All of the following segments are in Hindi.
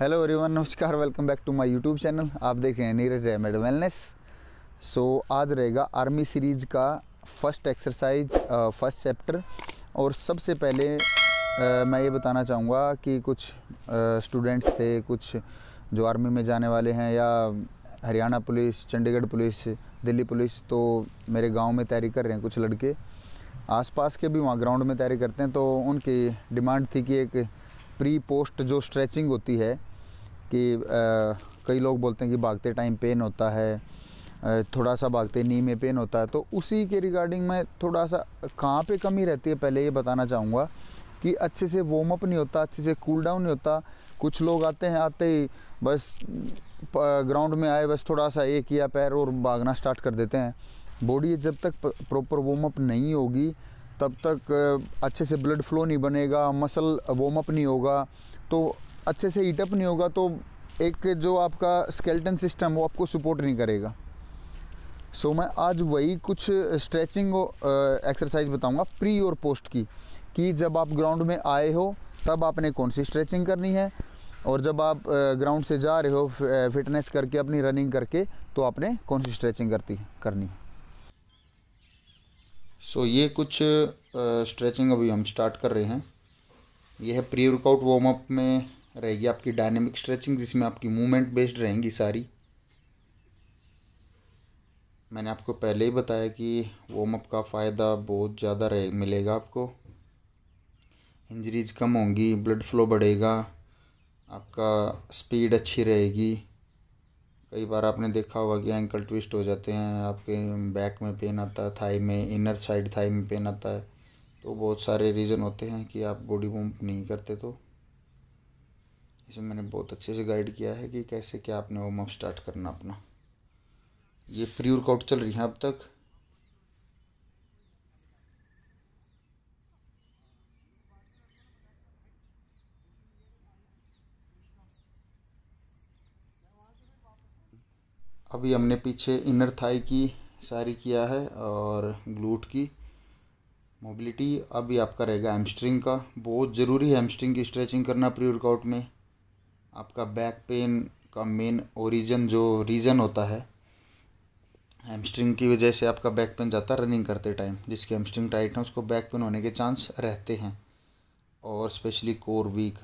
हेलो एवरीवन नमस्कार welcome back to my YouTube channel आप देख रहे हैं नीरज रेमेड वेलनेस सो आज रहेगा आर्मी सीरीज का फर्स्ट एक्सरसाइज फर्स्ट चैप्टर और सबसे पहले आ, मैं ये बताना चाहूँगा कि कुछ स्टूडेंट्स थे कुछ जो आर्मी में जाने वाले हैं या Haryana police Chandigarh police Delhi police तो मेरे गाँव में तैयारी कर रहे हैं कुछ लड़के आसपास के भी वहाँ ग्राउंड में तैयारी करते हैं तो उनकी डिमांड थी कि एक प्री पोस्ट जो स्ट्रेचिंग होती है कि कई लोग बोलते हैं कि भागते टाइम पेन होता है थोड़ा सा भागते नी में पेन होता है तो उसी के रिगार्डिंग मैं थोड़ा सा कहाँ पे कमी रहती है पहले ये बताना चाहूँगा कि अच्छे से वॉम अप नहीं होता अच्छे से कूल डाउन नहीं होता कुछ लोग आते हैं आते ही बस ग्राउंड में आए बस थोड़ा सा एक या पैर और भागना स्टार्ट कर देते हैं बॉडी जब तक प्रॉपर वॉम अप नहीं होगी तब तक अच्छे से ब्लड फ्लो नहीं बनेगा मसल वॉम अप नहीं होगा तो अच्छे से हीटअप नहीं होगा तो एक जो आपका स्केल्टन सिस्टम वो आपको सपोर्ट नहीं करेगा सो so, मैं आज वही कुछ स्ट्रेचिंग एक्सरसाइज बताऊंगा प्री और पोस्ट की कि जब आप ग्राउंड में आए हो तब आपने कौन सी स्ट्रेचिंग करनी है और जब आप ग्राउंड से जा रहे हो फिटनेस करके अपनी रनिंग करके तो आपने कौन सी स्ट्रेचिंग करती करनी है सो ये कुछ स्ट्रेचिंग अभी हम स्टार्ट कर रहे हैं यह है प्री वर्कआउट वार्म अप में रहेगी आपकी डायनेमिक स्ट्रेचिंग जिसमें आपकी मूवमेंट बेस्ड रहेंगी सारी मैंने आपको पहले ही बताया कि वार्म अप का फ़ायदा बहुत ज़्यादा रहे मिलेगा आपको इंजरीज कम होंगी ब्लड फ्लो बढ़ेगा आपका स्पीड अच्छी रहेगी कई बार आपने देखा होगा कि एंकल ट्विस्ट हो जाते हैं आपके बैक में पेन आता है थाई में इनर साइड थाई में पेन आता है तो बहुत सारे रीज़न होते हैं कि आप बॉडी पम्प नहीं करते तो इसमें मैंने बहुत अच्छे से गाइड किया है कि कैसे क्या आपने वो अप स्टार्ट करना अपना ये प्री वर्कआउट चल रही है अब तक अभी हमने पीछे इनर थाई की सारी किया है और ग्लूट की मोबिलिटी अभी आपका रहेगा हेमस्ट्रिंग का बहुत ज़रूरी है हैमस्ट्रिंग की स्ट्रेचिंग करना प्री वर्कआउट में आपका बैक पेन का मेन ओरिजन जो रीज़न होता है हेमस्ट्रिंग की वजह से आपका बैक पेन जाता है रनिंग करते टाइम जिसके हेमस्ट्रिंग टाइट है उसको बैक पेन होने के चांस रहते हैं और स्पेशली कोर वीक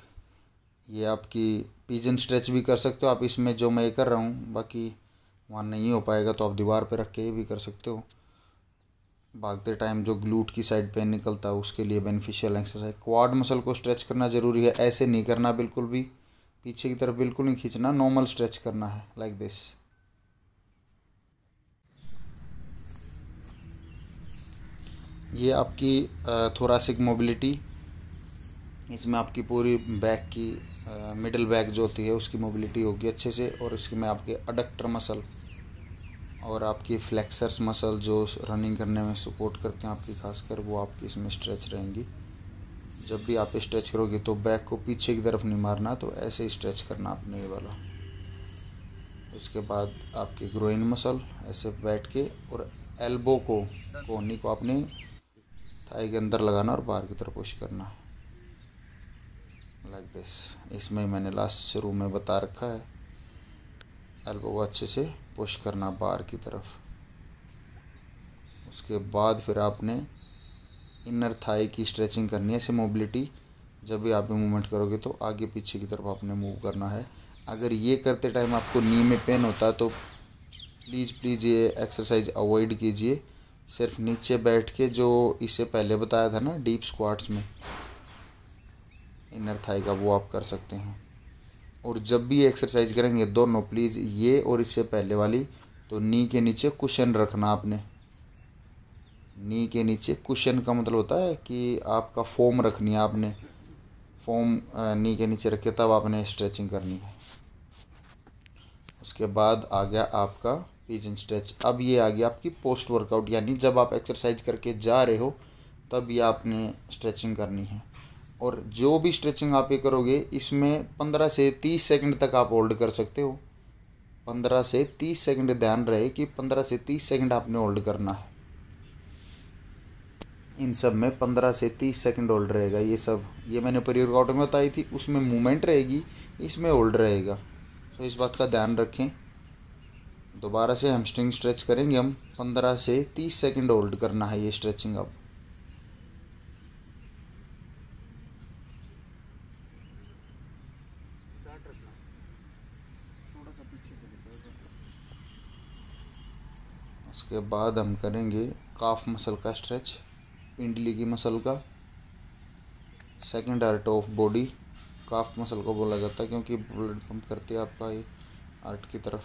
ये आपकी पीजन स्ट्रेच भी कर सकते हो आप इसमें जो मैं कर रहा हूँ बाकी वहाँ नहीं हो पाएगा तो आप दीवार पर रख के भी कर सकते हो भागते टाइम जो ग्लूट की साइड पेन निकलता है उसके लिए बेनिफिशियल एक्सरसाइज क्वाड मसल को स्ट्रेच करना ज़रूरी है ऐसे नहीं करना बिल्कुल भी पीछे की तरफ बिल्कुल नहीं खींचना नॉर्मल स्ट्रेच करना है लाइक दिस ये आपकी थोरासिक मोबिलिटी इसमें आपकी पूरी बैक की मिडल बैक जो होती है उसकी मोबिलिटी होगी अच्छे से और इसमें आपके अडक्टर मसल और आपकी फ्लेक्सर्स मसल जो रनिंग करने में सपोर्ट करते हैं आपकी खासकर वो आपकी इसमें स्ट्रेच रहेंगी जब भी आप स्ट्रेच करोगे तो बैक को पीछे की तरफ नहीं मारना तो ऐसे ही स्ट्रेच करना आपने ये वाला उसके बाद आपके ग्रोइन मसल ऐसे बैठ के और एल्बो को कोहनी को आपने थाई के अंदर लगाना और बाहर की तरफ पुश करना लाइक like दिस इसमें मैंने लास्ट शुरू में बता रखा है एल्बो को अच्छे से पुश करना बार की तरफ उसके बाद फिर आपने इनर थाई की स्ट्रेचिंग करनी है ऐसे मोबिलिटी जब भी आप मूवमेंट करोगे तो आगे पीछे की तरफ आपने मूव करना है अगर ये करते टाइम आपको नी में पेन होता है तो प्लीज़ प्लीज़ ये एक्सरसाइज अवॉइड कीजिए सिर्फ नीचे बैठ के जो इसे पहले बताया था ना डीप स्क्वाट्स में इनर थाई का वो आप कर सकते हैं और जब भी एक्सरसाइज करेंगे दोनों प्लीज़ ये और इससे पहले वाली तो नी के नीचे कुशन रखना आपने नी के नीचे कुशन का मतलब होता है कि आपका फोम रखनी है आपने फोम नी के नीचे रखे तब आपने स्ट्रेचिंग करनी है उसके बाद आ गया आपका पिजन स्ट्रेच अब ये आ गया आपकी पोस्ट वर्कआउट यानी जब आप एक्सरसाइज करके जा रहे हो तब ये आपने स्ट्रेचिंग करनी है और जो भी स्ट्रेचिंग आप ये करोगे इसमें पंद्रह से तीस सेकंड तक आप होल्ड कर सकते हो पंद्रह से तीस सेकंड ध्यान रहे कि पंद्रह से तीस सेकंड आपने होल्ड करना है इन सब में पंद्रह से तीस सेकंड होल्ड रहेगा ये सब ये मैंने प्री वर्कआउट में बताई थी उसमें मूवमेंट रहेगी इसमें होल्ड रहेगा सो इस बात का ध्यान रखें दोबारा से स्ट्रिंग स्ट्रेच करेंगे हम पंद्रह से तीस सेकंड होल्ड करना है ये स्ट्रेचिंग अब उसके बाद हम करेंगे काफ मसल का स्ट्रेच पिंडली की मसल का second heart of body calf muscle को बोला जाता है क्योंकि ब्लड पंप करती है आपका ये आर्ट की तरफ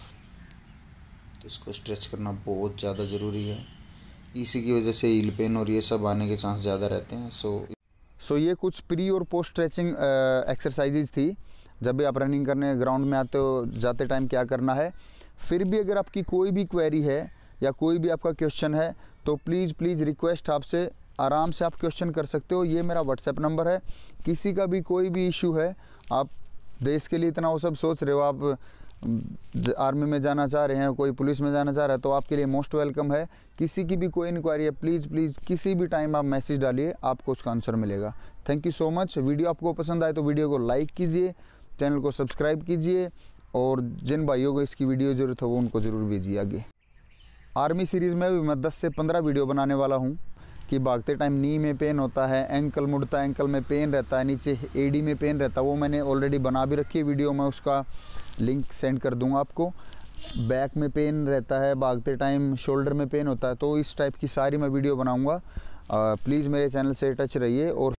तो इसको स्ट्रेच करना बहुत ज़्यादा ज़रूरी है इसी की वजह से हील पेन और ये सब आने के चांस ज़्यादा रहते हैं सो सो ये कुछ प्री और पोस्ट स्ट्रेचिंग एक्सरसाइजेज थी जब भी आप रनिंग करने ग्राउंड में आते हो जाते टाइम क्या करना है फिर भी अगर आपकी कोई भी क्वेरी है या कोई भी आपका क्वेश्चन है तो प्लीज़ प्लीज़ रिक्वेस्ट आपसे आराम से आप क्वेश्चन कर सकते हो ये मेरा व्हाट्सएप नंबर है किसी का भी कोई भी इशू है आप देश के लिए इतना वो सब सोच रहे हो आप आर्मी में जाना चाह रहे हैं कोई पुलिस में जाना चाह रहे हैं तो आपके लिए मोस्ट वेलकम है किसी की भी कोई इंक्वायरी है प्लीज़ प्लीज़ किसी भी टाइम आप मैसेज डालिए आपको उसका आंसर मिलेगा thank you so much video आपको पसंद आए तो वीडियो को लाइक कीजिए चैनल को सब्सक्राइब कीजिए और जिन भाइयों को इसकी वीडियो ज़रूरत हो वो उनको ज़रूर भेजिए आगे आर्मी सीरीज़ में भी मैं दस से पंद्रह वीडियो बनाने वाला हूँ कि भागते टाइम नी में पेन होता है एंकल मुड़ता एंकल में पेन रहता है नीचे एडी में पेन रहता है वो मैंने ऑलरेडी बना भी रखी है वीडियो मैं उसका लिंक सेंड कर दूंगा आपको बैक में पेन रहता है भागते टाइम शोल्डर में पेन होता है तो इस टाइप की सारी मैं वीडियो बनाऊँगा प्लीज़ मेरे चैनल से टच रहिए और